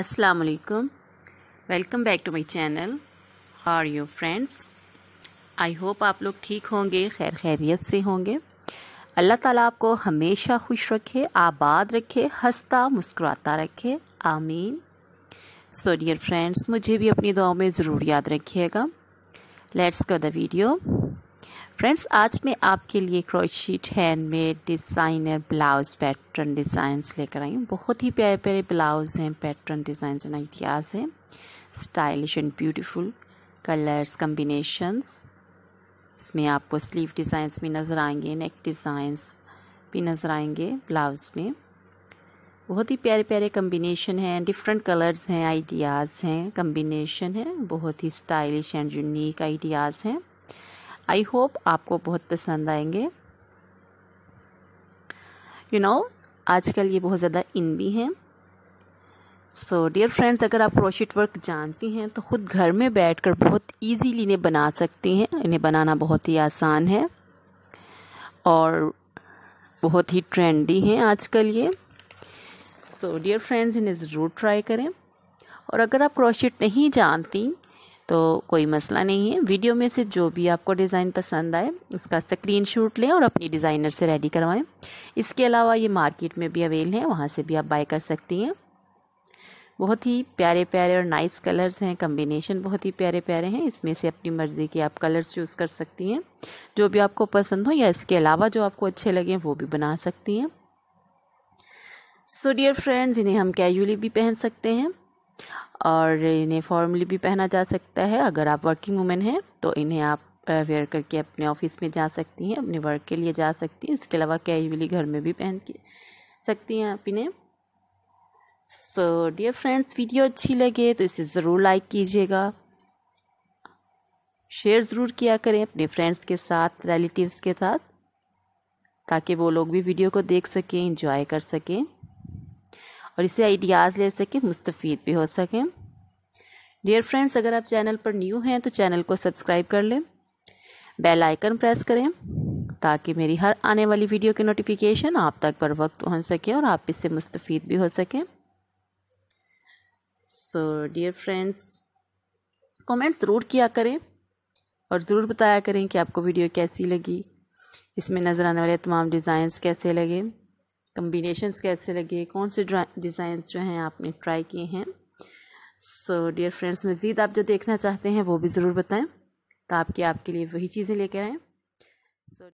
Assalamualaikum. Welcome back to my channel. How are you friends? I hope आप लोग ठीक होंगे खैर खैरियत से होंगे अल्लाह ताला आपको हमेशा खुश रखे आबाद रखे हंसता मुस्कुराता रखे आमीन सो डियर फ्रेंड्स मुझे भी अपनी दुआओं में ज़रूर याद रखिएगा let's go the video friends आज मैं आपके लिए crochet handmade designer blouse pattern designs लेकर आई हूँ बहुत ही प्यारे प्यारे ब्लाउज़ हैं पैटर्न डिज़ाइंस एंड आइडियाज़ हैं stylish and beautiful colours combinations इसमें आपको स्लीव डिज़ाइंस भी नज़र आएंगे नेक डिज़ाइंस भी नज़र आएंगे ब्लाउज़ में बहुत ही प्यारे प्यारे कम्बिनेशन हैं डिफरेंट कलर्स हैं आइडियाज़ हैं कम्बिनेशन हैं बहुत ही स्टाइलिश एंड यूनिक आइडियाज़ हैं आई होप आपको बहुत पसंद आएंगे यू you नो know, आजकल ये बहुत ज़्यादा इन भी हैं सो डियर फ्रेंड्स अगर आप क्रोशिट वर्क जानती हैं तो ख़ुद घर में बैठकर बहुत इजीली इन्हें बना सकती हैं इन्हें बनाना बहुत ही आसान है और बहुत ही ट्रेंडी हैं आजकल ये सो डियर फ्रेंड्स इन्हें ज़रूर ट्राई करें और अगर आप क्रोशिट नहीं जानती तो कोई मसला नहीं है वीडियो में से जो भी आपको डिज़ाइन पसंद आए उसका स्क्रीन शूट लें और अपनी डिज़ाइनर से रेडी करवाएं इसके अलावा ये मार्केट में भी अवेल है वहाँ से भी आप बाय कर सकती हैं बहुत ही प्यारे प्यारे और नाइस कलर्स हैं कम्बिनेशन बहुत ही प्यारे प्यारे हैं इसमें से अपनी मर्ज़ी के आप कलर्स चूज़ कर सकती हैं जो भी आपको पसंद हो या इसके अलावा जो आपको अच्छे लगें वो भी बना सकती हैं सो डियर फ्रेंड्स इन्हें हम कैजुअली भी पहन सकते हैं और इन्हें फॉर्मली भी पहना जा सकता है अगर आप वर्किंग वूमेन हैं तो इन्हें आप वेयर करके अपने ऑफिस में जा सकती हैं अपने वर्क के लिए जा सकती हैं इसके अलावा कैजुअली घर में भी पहन के सकती हैं आप इन्हें सो डियर फ्रेंड्स वीडियो अच्छी लगे तो इसे ज़रूर लाइक कीजिएगा शेयर ज़रूर किया करें अपने फ्रेंड्स के साथ रिलेटिव्स के साथ ताकि वो लोग भी वीडियो को देख सकें इंजॉय कर सकें और इससे आइडियाज़ ले सकें मुस्तफ़ भी हो सकें डियर फ्रेंड्स अगर आप चैनल पर न्यू हैं तो चैनल को सब्सक्राइब कर लें बेल आइकन प्रेस करें ताकि मेरी हर आने वाली वीडियो की नोटिफिकेशन आप तक पर वक्त पहुँच सके और आप इससे मुस्तफ़ भी हो सकें सो डियर फ्रेंड्स कमेंट्स ज़रूर किया करें और ज़रूर बताया करें कि आपको वीडियो कैसी लगी इसमें नज़र आने वाले तमाम डिज़ाइंस कैसे लगे कम्बिनेशंस कैसे लगे कौन से डिज़ाइन जो हैं आपने ट्राई किए हैं सो डियर फ्रेंड्स मज़ीद आप जो देखना चाहते हैं वो भी ज़रूर बताएं ताकि आपके लिए वही चीज़ें लेकर आएँ